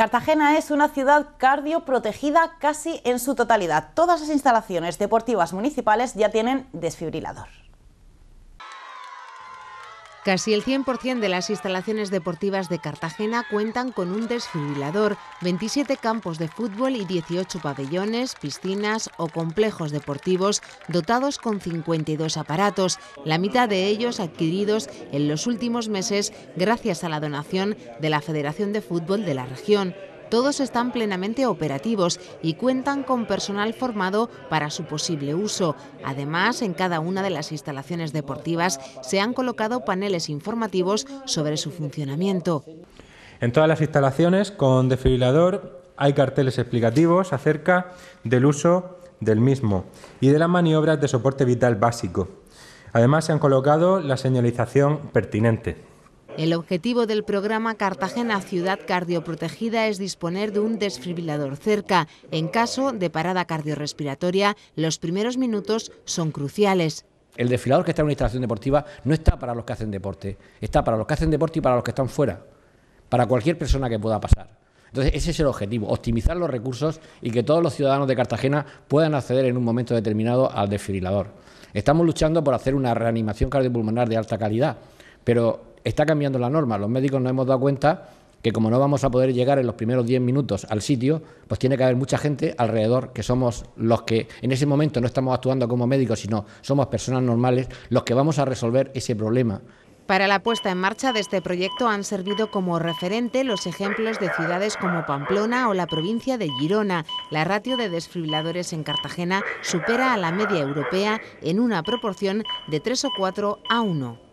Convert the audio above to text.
Cartagena es una ciudad cardioprotegida casi en su totalidad. Todas las instalaciones deportivas municipales ya tienen desfibrilador. Casi el 100% de las instalaciones deportivas de Cartagena cuentan con un desfibrilador, 27 campos de fútbol y 18 pabellones, piscinas o complejos deportivos dotados con 52 aparatos, la mitad de ellos adquiridos en los últimos meses gracias a la donación de la Federación de Fútbol de la región. Todos están plenamente operativos y cuentan con personal formado para su posible uso. Además, en cada una de las instalaciones deportivas se han colocado paneles informativos sobre su funcionamiento. En todas las instalaciones con defibrilador hay carteles explicativos acerca del uso del mismo y de las maniobras de soporte vital básico. Además, se han colocado la señalización pertinente. El objetivo del programa Cartagena Ciudad Cardioprotegida es disponer de un desfibrilador cerca. En caso de parada cardiorrespiratoria, los primeros minutos son cruciales. El desfibrilador que está en la instalación deportiva no está para los que hacen deporte, está para los que hacen deporte y para los que están fuera, para cualquier persona que pueda pasar. Entonces, ese es el objetivo, optimizar los recursos y que todos los ciudadanos de Cartagena puedan acceder en un momento determinado al desfibrilador. Estamos luchando por hacer una reanimación cardiopulmonar de alta calidad, pero está cambiando la norma. Los médicos nos hemos dado cuenta que como no vamos a poder llegar en los primeros 10 minutos al sitio, pues tiene que haber mucha gente alrededor, que somos los que en ese momento no estamos actuando como médicos, sino somos personas normales, los que vamos a resolver ese problema. Para la puesta en marcha de este proyecto han servido como referente los ejemplos de ciudades como Pamplona o la provincia de Girona. La ratio de desfibriladores en Cartagena supera a la media europea en una proporción de 3 o 4 a 1.